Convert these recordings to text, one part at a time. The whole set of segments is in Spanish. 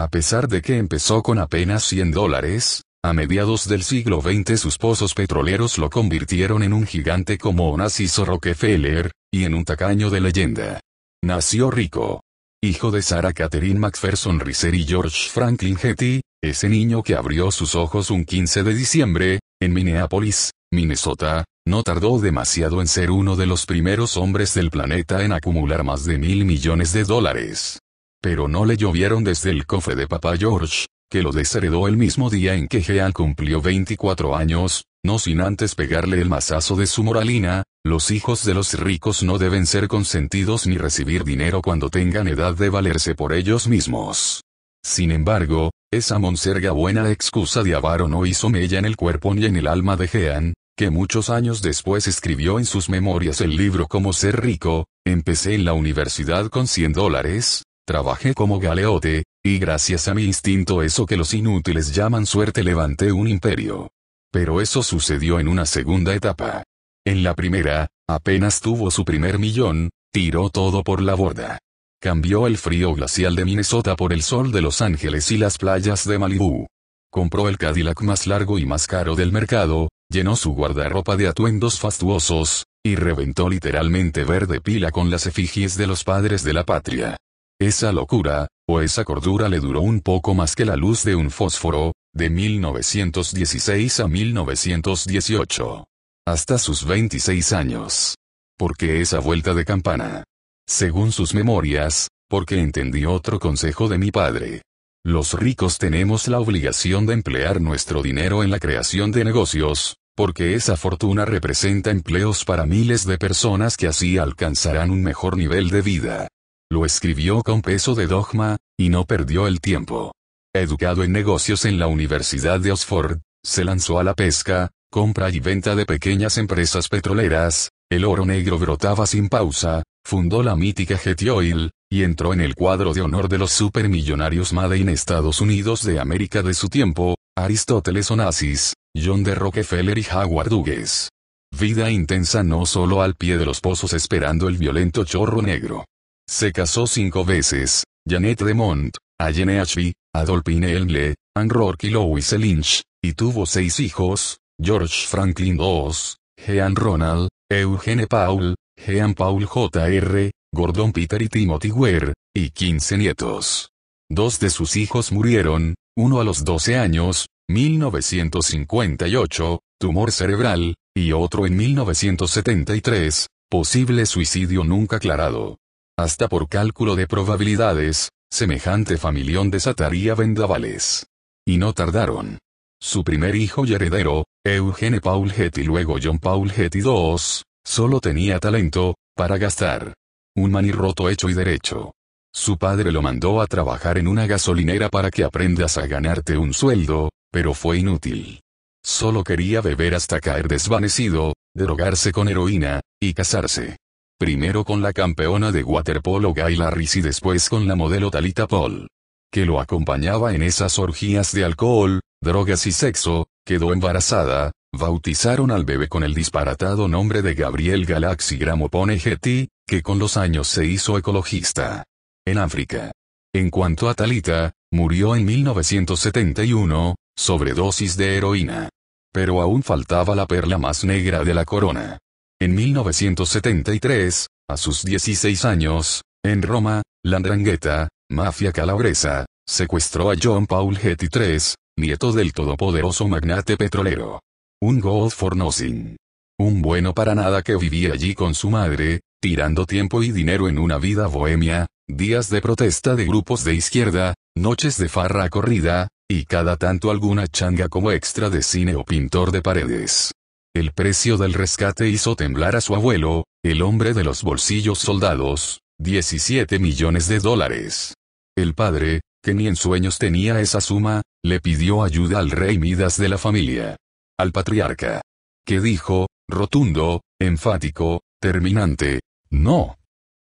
A pesar de que empezó con apenas 100 dólares, a mediados del siglo XX sus pozos petroleros lo convirtieron en un gigante como Onassis Rockefeller, y en un tacaño de leyenda. Nació rico. Hijo de Sarah Catherine McPherson Riser y George Franklin Getty, ese niño que abrió sus ojos un 15 de diciembre, en Minneapolis, Minnesota, no tardó demasiado en ser uno de los primeros hombres del planeta en acumular más de mil millones de dólares. Pero no le llovieron desde el cofre de papá George, que lo desheredó el mismo día en que Jean cumplió 24 años, no sin antes pegarle el mazazo de su moralina, los hijos de los ricos no deben ser consentidos ni recibir dinero cuando tengan edad de valerse por ellos mismos. Sin embargo, esa monserga buena excusa de avaro no hizo mella en el cuerpo ni en el alma de Jean, que muchos años después escribió en sus memorias el libro Cómo ser rico, empecé en la universidad con 100 dólares, Trabajé como galeote, y gracias a mi instinto eso que los inútiles llaman suerte levanté un imperio. Pero eso sucedió en una segunda etapa. En la primera, apenas tuvo su primer millón, tiró todo por la borda. Cambió el frío glacial de Minnesota por el sol de Los Ángeles y las playas de Malibú. Compró el Cadillac más largo y más caro del mercado, llenó su guardarropa de atuendos fastuosos, y reventó literalmente verde pila con las efigies de los padres de la patria. Esa locura, o esa cordura le duró un poco más que la luz de un fósforo, de 1916 a 1918. Hasta sus 26 años. Porque esa vuelta de campana? Según sus memorias, porque entendí otro consejo de mi padre. Los ricos tenemos la obligación de emplear nuestro dinero en la creación de negocios, porque esa fortuna representa empleos para miles de personas que así alcanzarán un mejor nivel de vida. Lo escribió con peso de dogma, y no perdió el tiempo. Educado en negocios en la Universidad de Oxford, se lanzó a la pesca, compra y venta de pequeñas empresas petroleras, el oro negro brotaba sin pausa, fundó la mítica Getty Oil, y entró en el cuadro de honor de los supermillonarios Made in Estados Unidos de América de su tiempo, Aristóteles Onassis, John de Rockefeller y Howard Hughes. Vida intensa no solo al pie de los pozos esperando el violento chorro negro. Se casó cinco veces, Janet DeMont, Allene Ashby, Adolpine Elmle, Anne Rourke y Louise Lynch, y tuvo seis hijos, George Franklin II, Jean Ronald, Eugene Paul, Jean Paul Jr., Gordon Peter y Timothy Ware, y 15 nietos. Dos de sus hijos murieron, uno a los 12 años, 1958, tumor cerebral, y otro en 1973, posible suicidio nunca aclarado hasta por cálculo de probabilidades, semejante familión desataría vendavales. Y no tardaron. Su primer hijo y heredero, Eugene Paul Getty luego John Paul Getty II, solo tenía talento, para gastar. Un manirroto hecho y derecho. Su padre lo mandó a trabajar en una gasolinera para que aprendas a ganarte un sueldo, pero fue inútil. Solo quería beber hasta caer desvanecido, derogarse con heroína, y casarse primero con la campeona de waterpolo gail Riz y después con la modelo Talita Paul. Que lo acompañaba en esas orgías de alcohol, drogas y sexo, quedó embarazada, bautizaron al bebé con el disparatado nombre de Gabriel Galaxy Gramopone Getty, que con los años se hizo ecologista. En África. En cuanto a Talita, murió en 1971, sobredosis de heroína. Pero aún faltaba la perla más negra de la corona. En 1973, a sus 16 años, en Roma, la mafia calabresa, secuestró a John Paul Getty III, nieto del todopoderoso magnate petrolero. Un God for Nothing. Un bueno para nada que vivía allí con su madre, tirando tiempo y dinero en una vida bohemia, días de protesta de grupos de izquierda, noches de farra corrida, y cada tanto alguna changa como extra de cine o pintor de paredes. El precio del rescate hizo temblar a su abuelo, el hombre de los bolsillos soldados, 17 millones de dólares. El padre, que ni en sueños tenía esa suma, le pidió ayuda al rey Midas de la familia. Al patriarca. Que dijo, rotundo, enfático, terminante. No.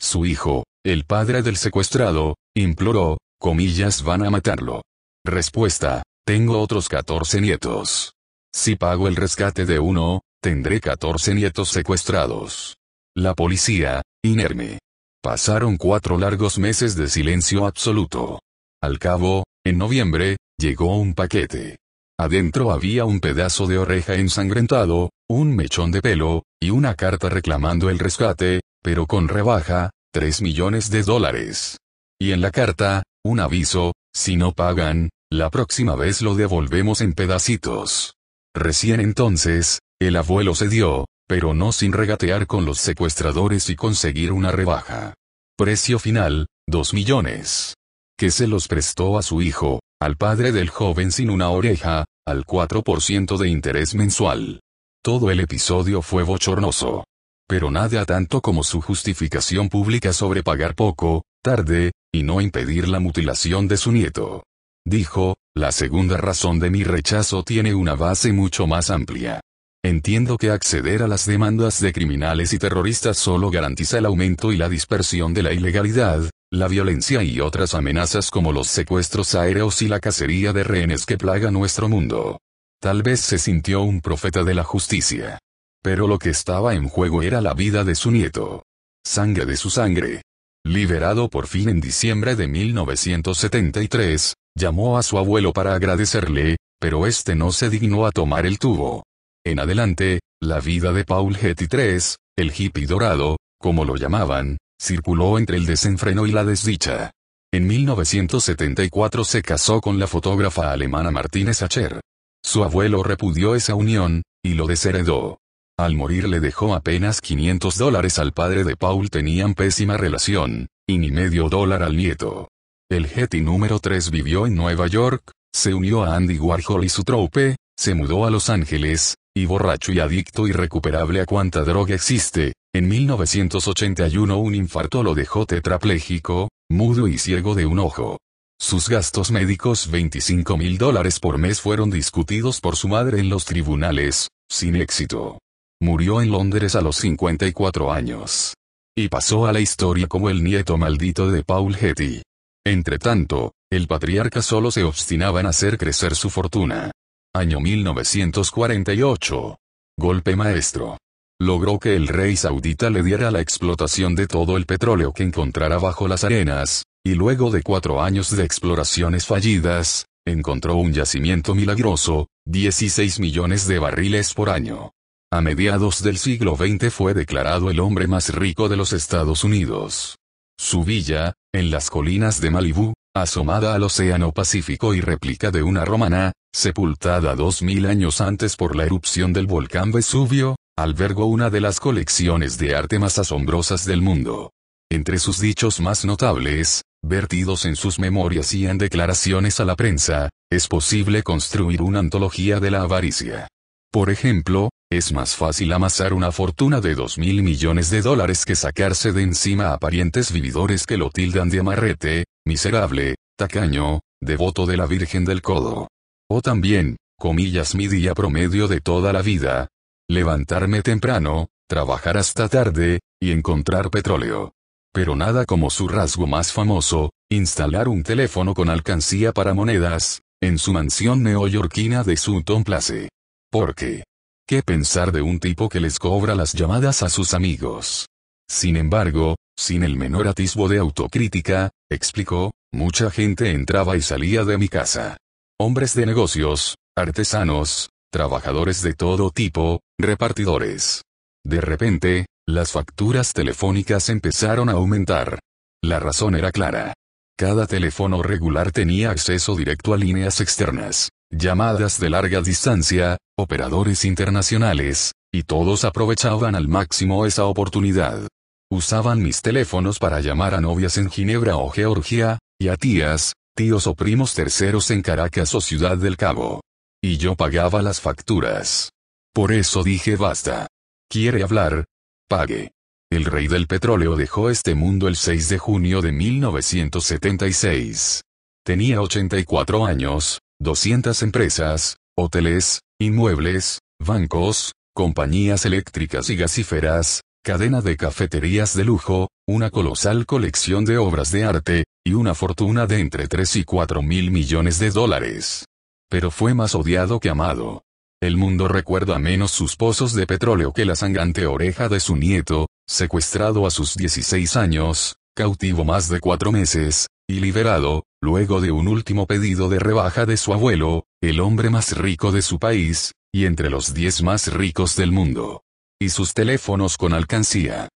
Su hijo, el padre del secuestrado, imploró, comillas van a matarlo. Respuesta, tengo otros 14 nietos. Si pago el rescate de uno, tendré 14 nietos secuestrados. La policía, inerme. Pasaron cuatro largos meses de silencio absoluto. Al cabo, en noviembre, llegó un paquete. Adentro había un pedazo de oreja ensangrentado, un mechón de pelo, y una carta reclamando el rescate, pero con rebaja, 3 millones de dólares. Y en la carta, un aviso, si no pagan, la próxima vez lo devolvemos en pedacitos. Recién entonces, el abuelo cedió, pero no sin regatear con los secuestradores y conseguir una rebaja. Precio final, 2 millones. Que se los prestó a su hijo, al padre del joven sin una oreja, al 4% de interés mensual. Todo el episodio fue bochornoso. Pero nada tanto como su justificación pública sobre pagar poco, tarde, y no impedir la mutilación de su nieto. Dijo, la segunda razón de mi rechazo tiene una base mucho más amplia. Entiendo que acceder a las demandas de criminales y terroristas solo garantiza el aumento y la dispersión de la ilegalidad, la violencia y otras amenazas como los secuestros aéreos y la cacería de rehenes que plaga nuestro mundo. Tal vez se sintió un profeta de la justicia. Pero lo que estaba en juego era la vida de su nieto. Sangre de su sangre, Liberado por fin en diciembre de 1973, llamó a su abuelo para agradecerle, pero este no se dignó a tomar el tubo. En adelante, la vida de Paul Getty III, el hippie dorado, como lo llamaban, circuló entre el desenfreno y la desdicha. En 1974 se casó con la fotógrafa alemana Martínez Acher. Su abuelo repudió esa unión, y lo desheredó. Al morir le dejó apenas 500 dólares al padre de Paul tenían pésima relación, y ni medio dólar al nieto. El Getty número 3 vivió en Nueva York, se unió a Andy Warhol y su troupe, se mudó a Los Ángeles, y borracho y adicto irrecuperable a cuanta droga existe, en 1981 un infarto lo dejó tetrapléjico, mudo y ciego de un ojo. Sus gastos médicos 25 mil dólares por mes fueron discutidos por su madre en los tribunales, sin éxito. Murió en Londres a los 54 años. Y pasó a la historia como el nieto maldito de Paul Getty. Entretanto, el patriarca solo se obstinaba en hacer crecer su fortuna. Año 1948. Golpe maestro. Logró que el rey saudita le diera la explotación de todo el petróleo que encontrara bajo las arenas, y luego de cuatro años de exploraciones fallidas, encontró un yacimiento milagroso, 16 millones de barriles por año. A mediados del siglo XX fue declarado el hombre más rico de los Estados Unidos. Su villa, en las colinas de Malibú, asomada al Océano Pacífico y réplica de una romana, sepultada dos mil años antes por la erupción del volcán Vesubio, albergó una de las colecciones de arte más asombrosas del mundo. Entre sus dichos más notables, vertidos en sus memorias y en declaraciones a la prensa, es posible construir una antología de la avaricia. Por ejemplo, es más fácil amasar una fortuna de dos mil millones de dólares que sacarse de encima a parientes vividores que lo tildan de amarrete, miserable, tacaño, devoto de la Virgen del Codo. O también, comillas mi día promedio de toda la vida. Levantarme temprano, trabajar hasta tarde, y encontrar petróleo. Pero nada como su rasgo más famoso, instalar un teléfono con alcancía para monedas, en su mansión neoyorquina de Sutton Place. Porque, ¿Qué pensar de un tipo que les cobra las llamadas a sus amigos? Sin embargo, sin el menor atisbo de autocrítica, explicó, mucha gente entraba y salía de mi casa. Hombres de negocios, artesanos, trabajadores de todo tipo, repartidores. De repente, las facturas telefónicas empezaron a aumentar. La razón era clara. Cada teléfono regular tenía acceso directo a líneas externas llamadas de larga distancia, operadores internacionales, y todos aprovechaban al máximo esa oportunidad. Usaban mis teléfonos para llamar a novias en Ginebra o Georgia, y a tías, tíos o primos terceros en Caracas o Ciudad del Cabo. Y yo pagaba las facturas. Por eso dije basta. ¿Quiere hablar? Pague. El rey del petróleo dejó este mundo el 6 de junio de 1976. Tenía 84 años, 200 empresas, hoteles, inmuebles, bancos, compañías eléctricas y gasíferas, cadena de cafeterías de lujo, una colosal colección de obras de arte, y una fortuna de entre 3 y 4 mil millones de dólares. Pero fue más odiado que amado. El mundo recuerda menos sus pozos de petróleo que la sangante oreja de su nieto, secuestrado a sus 16 años, cautivo más de cuatro meses, y liberado, luego de un último pedido de rebaja de su abuelo, el hombre más rico de su país, y entre los diez más ricos del mundo. Y sus teléfonos con alcancía.